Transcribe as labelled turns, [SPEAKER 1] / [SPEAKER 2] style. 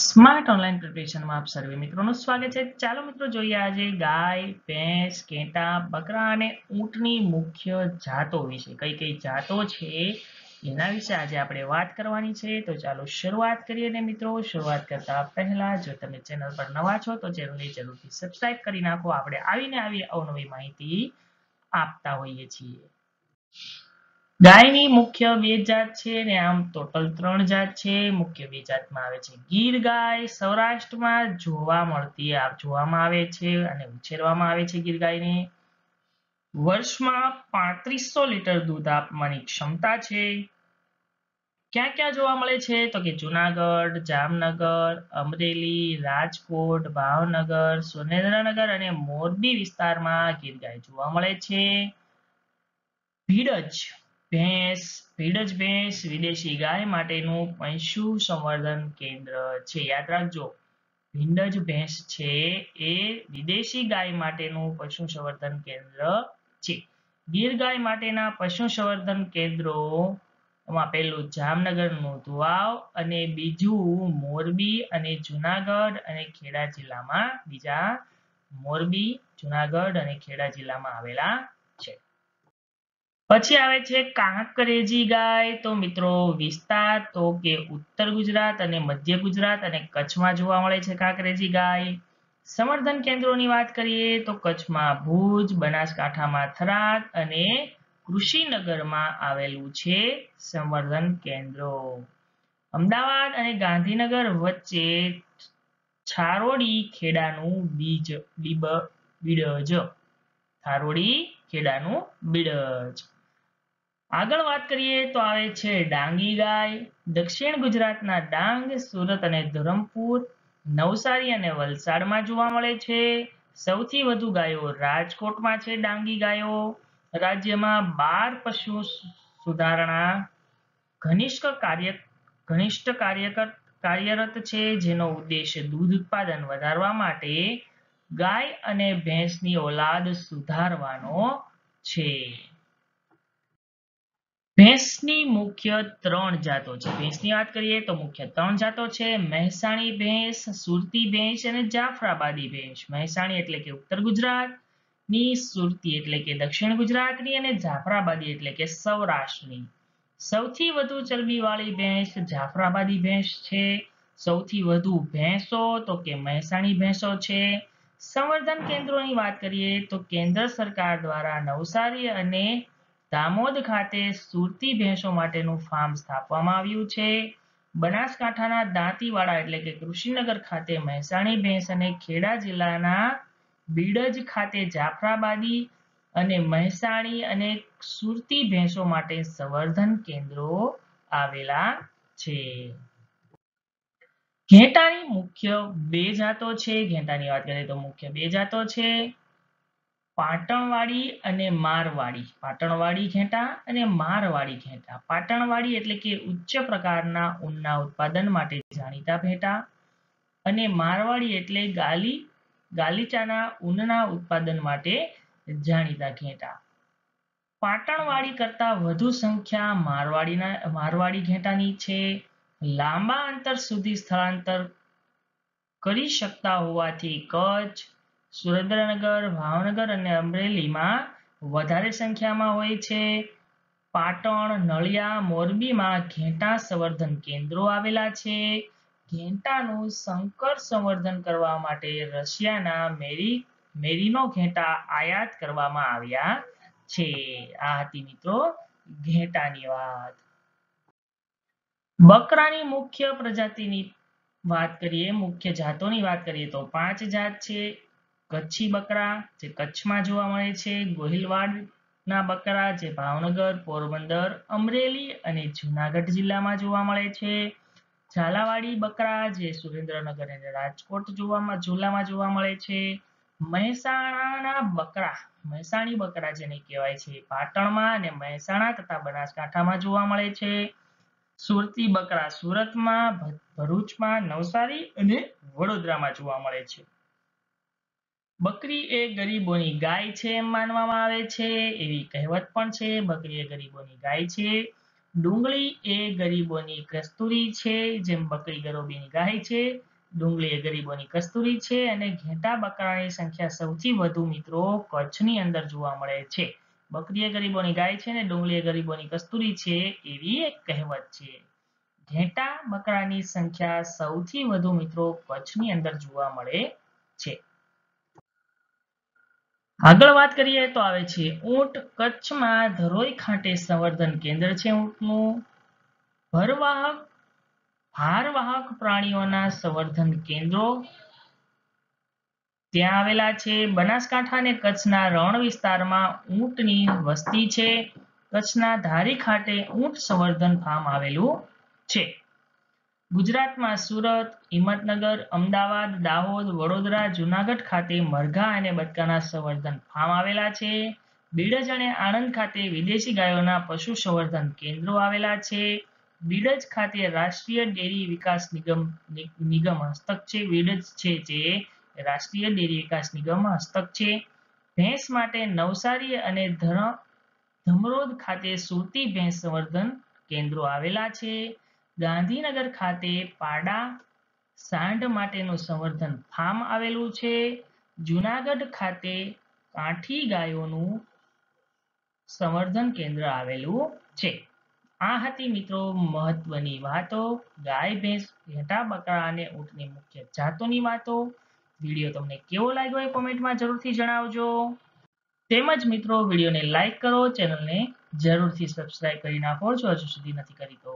[SPEAKER 1] Smart online પ્રિપરેશનમાં આપ સર્વે મિત્રોનું સ્વાગત છે ચાલો મિત્રો જોઈએ આજે ગાય ભેંસ ઘેટા બકરા અને ઊંટની મુખ્ય જાતો વિશે કઈ કઈ જાતો છે એના વિશે આજે આપણે વાત કરવાની છે તો ચાલો શરૂઆત કરીએ ને મિત્રો શરૂઆત કરતા પહેલા જો તમે ચેનલ પર નવા છો તો ચેનલને જરૂરથી સબસ્ક્રાઇબ કરી નાખો આપણે આવીને આવી અવનવી માહિતી આપતા હોઈએ છીએ ગાયની મુખ્ય બે જાત છે ને આમ ટોટલ ત્રણ જાત છે મુખ્ય બે જાતમાં આવે છે ગીર ગાય સૌરાષ્ટ્રમાં જોવા મળતી જોવામાં આવે છે અને ઉછેરવામાં આવે છે ગીર ગાયને વર્ષમાં પાંત્રીસો લીટર દૂધ આપવાની ક્ષમતા છે ક્યાં ક્યાં જોવા મળે છે તો કે જુનાગઢ જામનગર અમરેલી રાજકોટ ભાવનગર સુરેન્દ્રનગર અને મોરબી વિસ્તારમાં ગીર ગાય જોવા મળે છે ભીડજ ભેંસ પીડજ ભેંસ વિદેશી ગાય માટેનું પશુ સંવર્ધન કેન્દ્ર છે યાદ રાખજો ભીંડજ ભેંસ છે એ વિદેશી ગાય માટેનું પશુ સંવર્ધન કેન્દ્ર છે ગીર ગાય માટેના પશુ સંવર્ધન કેન્દ્રો માં પહેલું જામનગરનું ધુવાવ અને બીજું મોરબી અને જુનાગઢ અને ખેડા જિલ્લામાં બીજા મોરબી જુનાગઢ અને ખેડા જિલ્લામાં આવેલા છે પછી આવે છે કાંકરેજી ગાય તો મિત્રો વિસ્તાર તો કે ઉત્તર ગુજરાત અને મધ્ય ગુજરાત અને કચ્છમાં જોવા મળે છે કાંકરેજી ગાય સંવર્ધન કેન્દ્રોની વાત કરીએ તો કચ્છમાં ભુજ બનાસકાંઠામાં થરાદ અને કૃષિનગરમાં આવેલું છે સંવર્ધન કેન્દ્રો અમદાવાદ અને ગાંધીનગર વચ્ચે છારોડી ખેડાનું બીજ બીબ બીડજ થારોડી ખેડાનું બીડજ આગળ વાત કરીએ તો આવે છે ડાંગી ગાય દક્ષિણ ગુજરાતના ડાંગ સુરત અને ધરમપુર નવસારી અને વલસાડમાં જોવા મળે છે સૌથી વધુ ગાયો રાજકોટમાં છે ડાંગી ગાયો રાજ્યમાં બાર પશુ સુધારણા ઘનિષ્ઠ કાર્ય ઘનિષ્ઠ કાર્યકર કાર્યરત છે જેનો ઉદ્દેશ દૂધ ઉત્પાદન વધારવા માટે ગાય અને ભેંસની ઓલાદ સુધારવાનો છે ભેંસની મુખ્ય ત્રણ જાતો છે ભેંસની વાત કરીએ તો મુખ્ય ત્રણ જાતો છે મહેસાણી ભેંસ સુરતી ભેંસ અને જાફરાબાદી ભેંસ મહેસાણી એટલે કે ઉત્તર ગુજરાત ની સુરતી એટલે કે દક્ષિણ ગુજરાતની અને જાફરાબાદી એટલે કે સૌરાષ્ટ્રની સૌથી વધુ ચરબી વાળી ભેંસ જાફરાબાદી ભેંસ છે સૌથી વધુ ભેંસો તો કે મહેસાણી ભેંસો છે સંવર્ધન કેન્દ્રોની વાત કરીએ તો કેન્દ્ર સરકાર દ્વારા નવસારી અને દામોદ ખાતે સુરતી ભેંસો માટેનું ફાર્મ સ્થાપવામાં આવ્યું છે બનાસકાંઠાના દાંતીવાડા એટલે કે કૃષિનગર ખાતે મહેસાણી ભેંસ અને ખેડા જિલ્લાના બીડજ ખાતે જાફરાબાદી અને મહેસાણી અને સુરતી ભેંસો માટે સંવર્ધન કેન્દ્રો આવેલા છે ઘેટાની મુખ્ય બે જાતો છે ઘેટાની વાત કરીએ તો મુખ્ય બે જાતો છે પાટણવાડી અને મારવાડી પાટણવાડી ઘેટા અને મારવાડી ઘેટા પાટણવાડી એટલે કે ઉચ્ચ પ્રકારના ઊનના ઉત્પાદન માટે જાણીતા ભેટા અને મારવાડી એટલે ગાલી ગાલીચાના ઊનના ઉત્પાદન માટે જાણીતા ઘેટા પાટણવાડી કરતા વધુ સંખ્યા મારવાડીના મારવાડી ઘેટાની છે લાંબા અંતર સુધી સ્થળાંતર કરી શકતા હોવાથી કચ્છ સુરેન્દ્રનગર ભાવનગર અને અમરેલીમાં વધારે સંખ્યામાં હોય છે પાટણ નળિયા મોરબીમાં ઘેટા સંવર્ધન કેન્દ્રો આવેલા છે ઘેટાનું સંકર સંવર્ધન કરવા માટે રશિયાના મેરી મેરીનો ઘેટા આયાત કરવામાં આવ્યા છે આ હતી મિત્રો ઘેટાની વાત બકરાની મુખ્ય પ્રજાતિની વાત કરીએ મુખ્ય જાતોની વાત કરીએ તો પાંચ જાત છે કચ્છી બકરા જે કચ્છમાં જોવા મળે છે ગોહિલવાડના બકરા જે ભાવનગર, પોરબંદર, અમરેલી અને જુનાગઢ જિલ્લામાં જોવા મળે છે. ઝાલાવાડી બકરા જે સુરેન્દ્રનગર અને રાજકોટ જોવામાં જિલ્લામાં જોવા મળે છે. મહેસાણાના બકરા મહેસાણી બકરા જેને કહેવાય છે પાટણમાં અને મહેસાણા તથા બનાસકાંઠામાં જોવા મળે છે. સુરતી બકરા સુરતમાં, ભરૂચમાં, નવસારી અને વડોદરામાં જોવા મળે છે. બકરી એ ગરીબોની ગાય છે એમ માનવામાં આવે છે એવી કહેવત પણ છે બકરી એ ગરીબોની ગાય છે ડુંગળી એ ગરીબોની કસ્તુરી છે જેમ બકરી ગરોબીની ગાય છે ડુંગળી એ ગરીબોની કસ્તુરી છે અને ઘેટા બકરાની સંખ્યા સૌથી વધુ મિત્રો કચ્છની અંદર જોવા મળે છે બકરી એ ગરીબોની ગાય છે ને ડુંગળી એ ગરીબોની કસ્તુરી છે એવી એક કહેવત છે ઘેટા બકરાની સંખ્યા સૌથી વધુ મિત્રો કચ્છની અંદર જોવા મળે છે આગળ વાત કરીએ તો આવે છે ઊંટ કચ્છમાં ધરોઈ ખાતે સંવર્ધન કેન્દ્ર છે ઊંટનું ભરવાહક ભારવાહક પ્રાણીઓના સંવર્ધન કેન્દ્રો ત્યાં આવેલા છે બનાસકાંઠા અને કચ્છના રણ વિસ્તારમાં ઊંટની વસ્તી છે કચ્છના ધારી ખાતે ઊંટ સંવર્ધન ફાર્મ આવેલું છે ગુજરાતમાં સુરત, હિંમતનગર, અમદાવાદ, દાહોદ, વડોદરા, જુનાગઢ ખાતે મરઘા અને બટકાના સંવર્ધન ફાર્મ આવેલા છે. બીડજ અને આણંદ ખાતે વિદેશી ગાયોના પશુ સંવર્ધન કેન્દ્રો આવેલા છે. બીડજ ખાતે રાષ્ટ્રીય ડેરી વિકાસ નિગમ નિગમ હસ્તક છે બીડજ છે જે રાષ્ટ્રીય ડેરી વિકાસ નિગમ હસ્તક છે ભેંસ માટે નવસારી અને ધમરોદ ખાતે સુરતી ભેંસ સંવર્ધન કેન્દ્રો આવેલા છે ગાંધીનગર ખાતે પાડા સાંઢ માટેનું સંવર્ધન ફાર્મ આવેલું છે જુનાગઢ ખાતે કાઠી ગાયોનું સંવર્ધન કેન્દ્ર આવેલું છે આ હતી મિત્રો મહત્વની વાતો ગાય ભેંસ ઘેટા બકરા અને ઊંટની મુખ્ય જાતોની વાતો વિડીયો તમને કેવો લાગ્યો એ કોમેન્ટમાં જરૂરથી જણાવજો તેમજ મિત્રો વિડીયોને લાઇક કરો ચેનલને જરૂરથી સબસ્ક્રાઇબ કરી નાખો જો હજુ સુધી નથી કરી તો